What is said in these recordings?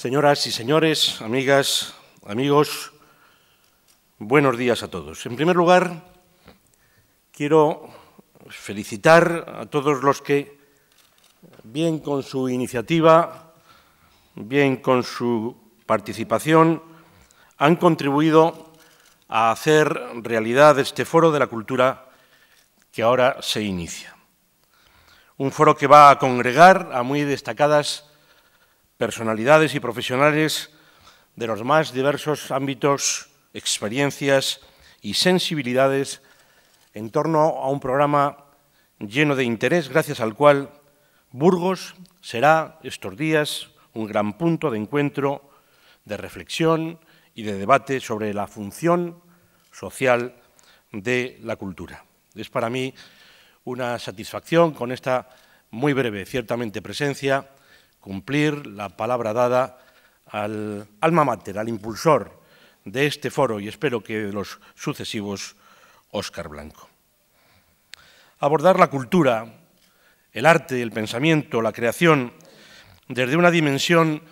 Señoras y señores, amigas, amigos, buenos días a todos. En primer lugar, quiero felicitar a todos los que, bien con su iniciativa, bien con su participación, han contribuido a hacer realidad este foro de la cultura que ahora se inicia. Un foro que va a congregar a muy destacadas personalidades y profesionales de los más diversos ámbitos, experiencias y sensibilidades en torno a un programa lleno de interés, gracias al cual Burgos será estos días un gran punto de encuentro, de reflexión y de debate sobre la función social de la cultura. Es para mí una satisfacción con esta muy breve, ciertamente, presencia cumplir la palabra dada al alma mater, al impulsor de este foro y espero que de los sucesivos, Óscar Blanco. Abordar la cultura, el arte, el pensamiento, la creación, desde una dimensión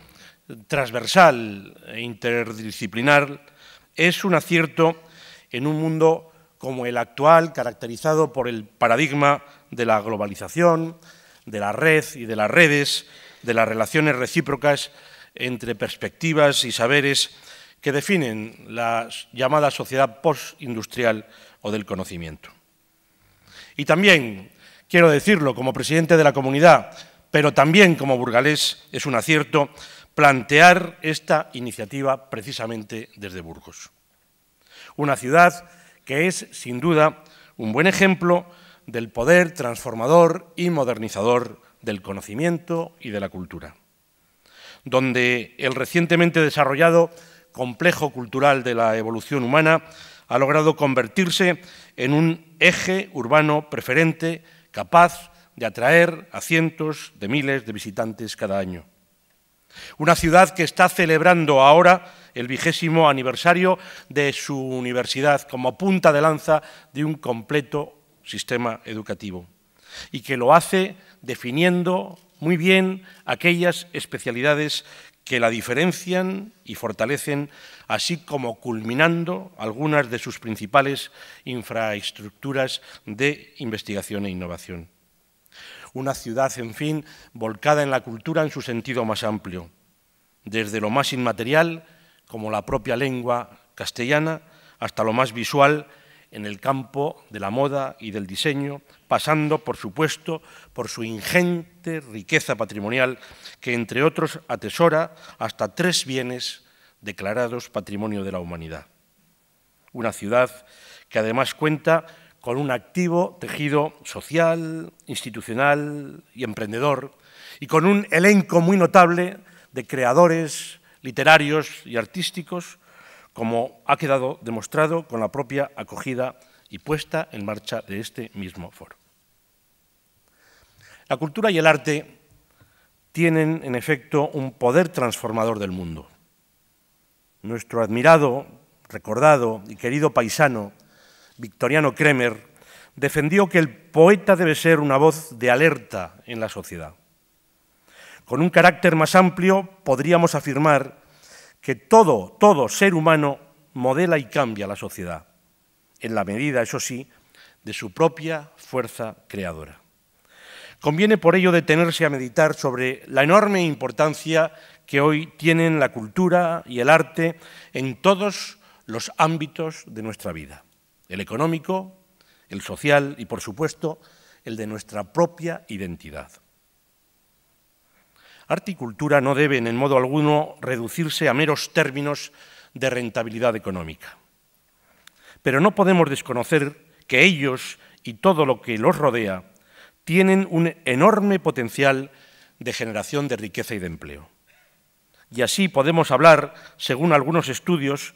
transversal e interdisciplinar, es un acierto en un mundo como el actual, caracterizado por el paradigma de la globalización, de la red y de las redes, de las relaciones recíprocas entre perspectivas y saberes que definen la llamada sociedad postindustrial o del conocimiento. Y también, quiero decirlo, como presidente de la comunidad, pero también como burgalés, es un acierto plantear esta iniciativa precisamente desde Burgos. Una ciudad que es, sin duda, un buen ejemplo del poder transformador y modernizador del conocimiento y de la cultura, donde el recientemente desarrollado complejo cultural de la evolución humana ha logrado convertirse en un eje urbano preferente capaz de atraer a cientos de miles de visitantes cada año. Una ciudad que está celebrando ahora el vigésimo aniversario de su universidad como punta de lanza de un completo sistema educativo y que lo hace definiendo muy bien aquellas especialidades que la diferencian y fortalecen, así como culminando algunas de sus principales infraestructuras de investigación e innovación. Una ciudad, en fin, volcada en la cultura en su sentido más amplio, desde lo más inmaterial, como la propia lengua castellana, hasta lo más visual, en el campo de la moda y del diseño, pasando, por supuesto, por su ingente riqueza patrimonial, que entre otros atesora hasta tres bienes declarados Patrimonio de la Humanidad. Una ciudad que además cuenta con un activo tejido social, institucional y emprendedor, y con un elenco muy notable de creadores literarios y artísticos, como ha quedado demostrado con la propia acogida y puesta en marcha de este mismo foro. La cultura y el arte tienen, en efecto, un poder transformador del mundo. Nuestro admirado, recordado y querido paisano, Victoriano Kremer, defendió que el poeta debe ser una voz de alerta en la sociedad. Con un carácter más amplio podríamos afirmar que todo, todo ser humano modela y cambia la sociedad, en la medida, eso sí, de su propia fuerza creadora. Conviene por ello detenerse a meditar sobre la enorme importancia que hoy tienen la cultura y el arte en todos los ámbitos de nuestra vida, el económico, el social y, por supuesto, el de nuestra propia identidad. Arte y cultura no deben en modo alguno reducirse a meros términos de rentabilidad económica. Pero no podemos desconocer que ellos y todo lo que los rodea tienen un enorme potencial de generación de riqueza y de empleo. Y así podemos hablar, según algunos estudios,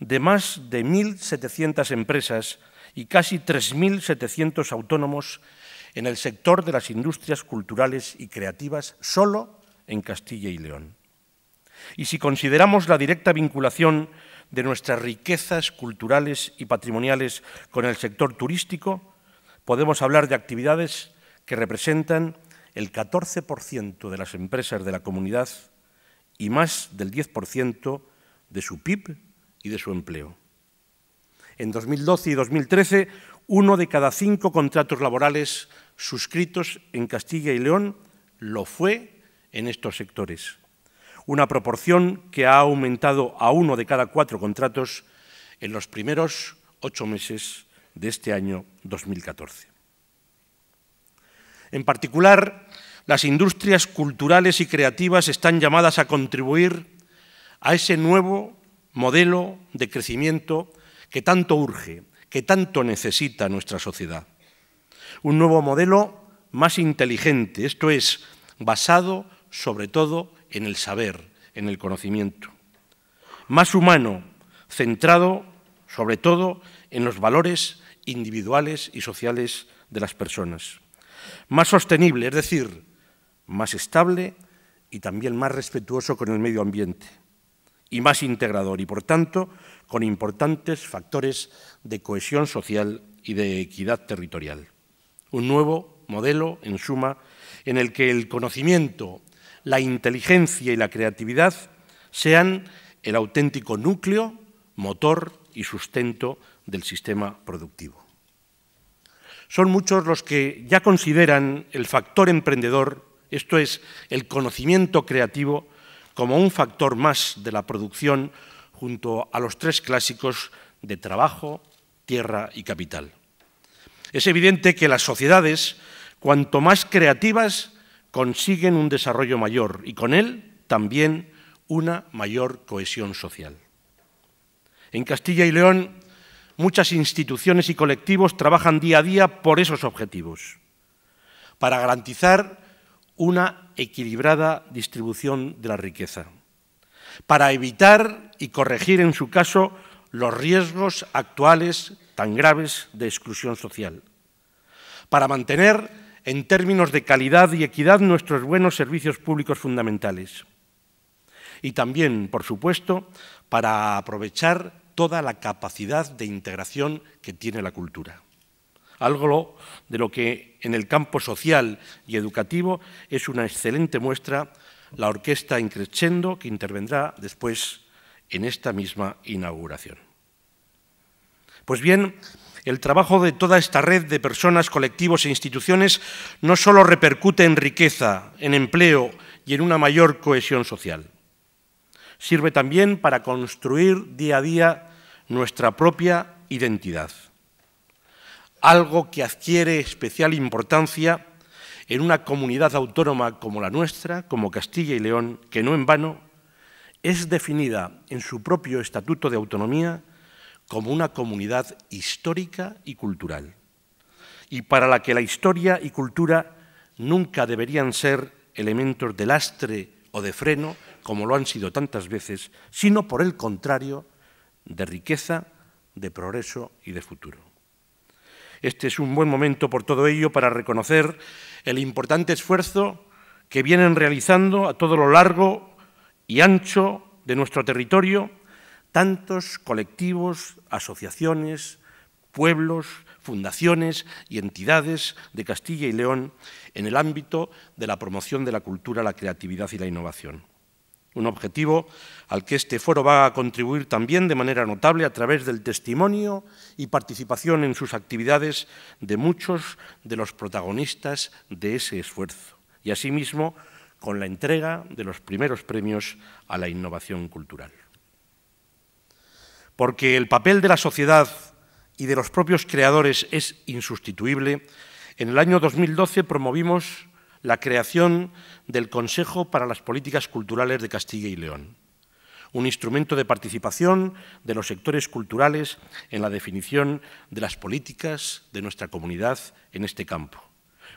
de más de 1.700 empresas y casi 3.700 autónomos en el sector de las industrias culturales y creativas solo en Castilla y León. Y si consideramos la directa vinculación de nuestras riquezas culturales y patrimoniales con el sector turístico, podemos hablar de actividades que representan el 14% de las empresas de la comunidad y más del 10% de su PIB y de su empleo. En 2012 y 2013, uno de cada cinco contratos laborales suscritos en Castilla y León lo fue en estos sectores, una proporción que ha aumentado a uno de cada cuatro contratos en los primeros ocho meses de este año 2014. En particular, las industrias culturales y creativas están llamadas a contribuir a ese nuevo modelo de crecimiento que tanto urge, que tanto necesita nuestra sociedad. Un nuevo modelo más inteligente, esto es, basado sobre todo en el saber, en el conocimiento. Más humano, centrado sobre todo en los valores individuales y sociales de las personas. Más sostenible, es decir, más estable y también más respetuoso con el medio ambiente. Y más integrador y, por tanto, con importantes factores de cohesión social y de equidad territorial. Un nuevo modelo, en suma, en el que el conocimiento la inteligencia y la creatividad sean el auténtico núcleo, motor y sustento del sistema productivo. Son muchos los que ya consideran el factor emprendedor, esto es, el conocimiento creativo, como un factor más de la producción junto a los tres clásicos de trabajo, tierra y capital. Es evidente que las sociedades, cuanto más creativas, consiguen un desarrollo mayor y con él también una mayor cohesión social. En Castilla y León, muchas instituciones y colectivos trabajan día a día por esos objetivos, para garantizar una equilibrada distribución de la riqueza, para evitar y corregir, en su caso, los riesgos actuales tan graves de exclusión social, para mantener en términos de calidad y equidad nuestros buenos servicios públicos fundamentales. Y también, por supuesto, para aprovechar toda la capacidad de integración que tiene la cultura. Algo de lo que en el campo social y educativo es una excelente muestra la orquesta crescendo... que intervendrá después en esta misma inauguración. Pues bien, el trabajo de toda esta red de personas, colectivos e instituciones no solo repercute en riqueza, en empleo y en una mayor cohesión social. Sirve también para construir día a día nuestra propia identidad. Algo que adquiere especial importancia en una comunidad autónoma como la nuestra, como Castilla y León, que no en vano es definida en su propio Estatuto de Autonomía como una comunidad histórica y cultural, y para la que la historia y cultura nunca deberían ser elementos de lastre o de freno, como lo han sido tantas veces, sino por el contrario, de riqueza, de progreso y de futuro. Este es un buen momento por todo ello para reconocer el importante esfuerzo que vienen realizando a todo lo largo y ancho de nuestro territorio tantos colectivos, asociaciones, pueblos, fundaciones y entidades de Castilla y León en el ámbito de la promoción de la cultura, la creatividad y la innovación. Un objetivo al que este foro va a contribuir también de manera notable a través del testimonio y participación en sus actividades de muchos de los protagonistas de ese esfuerzo y asimismo con la entrega de los primeros premios a la innovación cultural porque el papel de la sociedad y de los propios creadores es insustituible, en el año 2012 promovimos la creación del Consejo para las Políticas Culturales de Castilla y León, un instrumento de participación de los sectores culturales en la definición de las políticas de nuestra comunidad en este campo,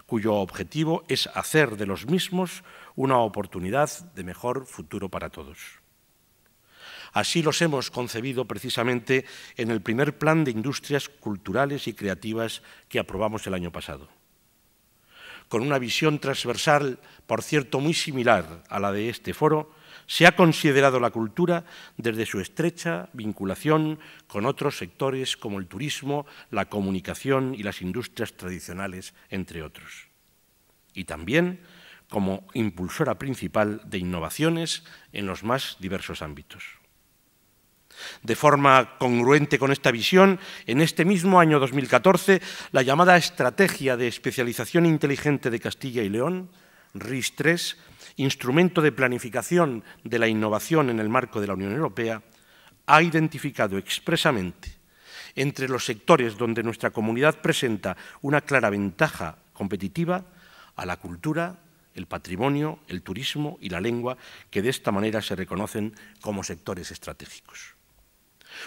cuyo objetivo es hacer de los mismos una oportunidad de mejor futuro para todos. Así los hemos concebido precisamente en el primer plan de industrias culturales y creativas que aprobamos el año pasado. Con una visión transversal, por cierto, muy similar a la de este foro, se ha considerado la cultura desde su estrecha vinculación con otros sectores como el turismo, la comunicación y las industrias tradicionales, entre otros. Y también como impulsora principal de innovaciones en los más diversos ámbitos. De forma congruente con esta visión, en este mismo año 2014, la llamada Estrategia de Especialización Inteligente de Castilla y León, RIS-3, instrumento de planificación de la innovación en el marco de la Unión Europea, ha identificado expresamente entre los sectores donde nuestra comunidad presenta una clara ventaja competitiva a la cultura, el patrimonio, el turismo y la lengua, que de esta manera se reconocen como sectores estratégicos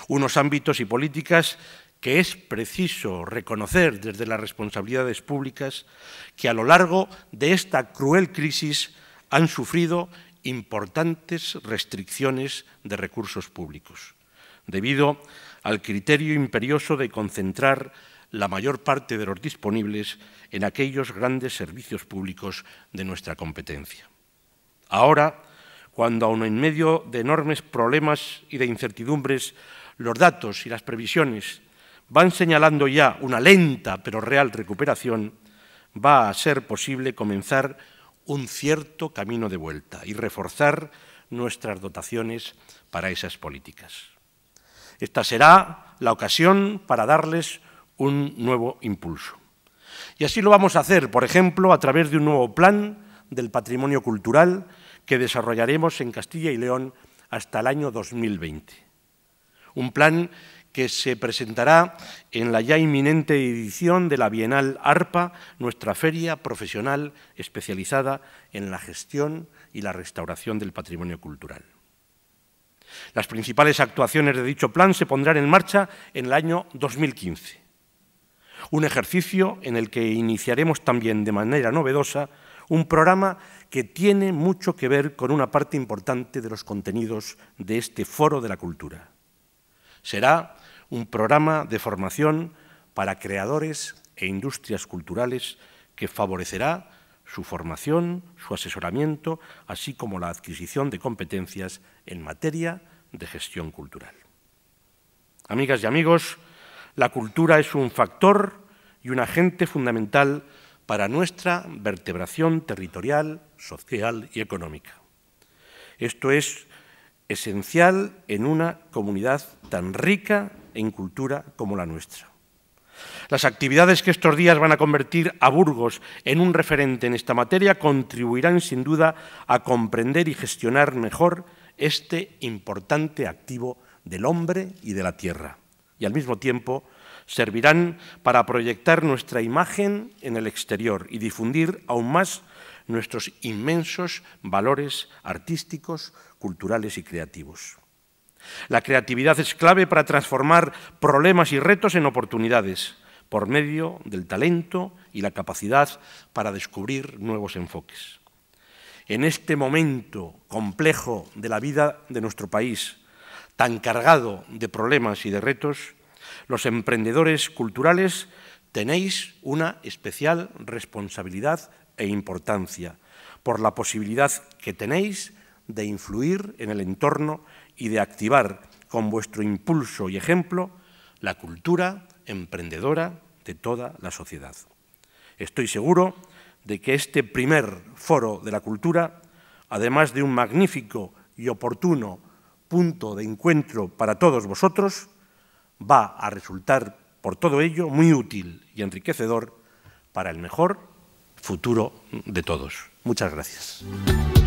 unos ámbitos y políticas que es preciso reconocer desde las responsabilidades públicas que a lo largo de esta cruel crisis han sufrido importantes restricciones de recursos públicos, debido al criterio imperioso de concentrar la mayor parte de los disponibles en aquellos grandes servicios públicos de nuestra competencia. Ahora, cuando aún en medio de enormes problemas y de incertidumbres los datos y las previsiones van señalando ya una lenta pero real recuperación, va a ser posible comenzar un cierto camino de vuelta y reforzar nuestras dotaciones para esas políticas. Esta será la ocasión para darles un nuevo impulso. Y así lo vamos a hacer, por ejemplo, a través de un nuevo plan del patrimonio cultural que desarrollaremos en Castilla y León hasta el año 2020 un plan que se presentará en la ya inminente edición de la Bienal ARPA, nuestra feria profesional especializada en la gestión y la restauración del patrimonio cultural. Las principales actuaciones de dicho plan se pondrán en marcha en el año 2015, un ejercicio en el que iniciaremos también de manera novedosa un programa que tiene mucho que ver con una parte importante de los contenidos de este foro de la cultura Será un programa de formación para creadores e industrias culturales que favorecerá su formación, su asesoramiento, así como la adquisición de competencias en materia de gestión cultural. Amigas y amigos, la cultura es un factor y un agente fundamental para nuestra vertebración territorial, social y económica. Esto es esencial en una comunidad tan rica en cultura como la nuestra. Las actividades que estos días van a convertir a Burgos en un referente en esta materia contribuirán sin duda a comprender y gestionar mejor este importante activo del hombre y de la tierra. Y al mismo tiempo servirán para proyectar nuestra imagen en el exterior y difundir aún más nuestros inmensos valores artísticos, culturales y creativos. La creatividad es clave para transformar problemas y retos en oportunidades por medio del talento y la capacidad para descubrir nuevos enfoques. En este momento complejo de la vida de nuestro país, tan cargado de problemas y de retos, los emprendedores culturales tenéis una especial responsabilidad e importancia por la posibilidad que tenéis de influir en el entorno y de activar con vuestro impulso y ejemplo la cultura emprendedora de toda la sociedad. Estoy seguro de que este primer foro de la cultura, además de un magnífico y oportuno punto de encuentro para todos vosotros, va a resultar por todo ello muy útil y enriquecedor para el mejor futuro de todos. Muchas gracias.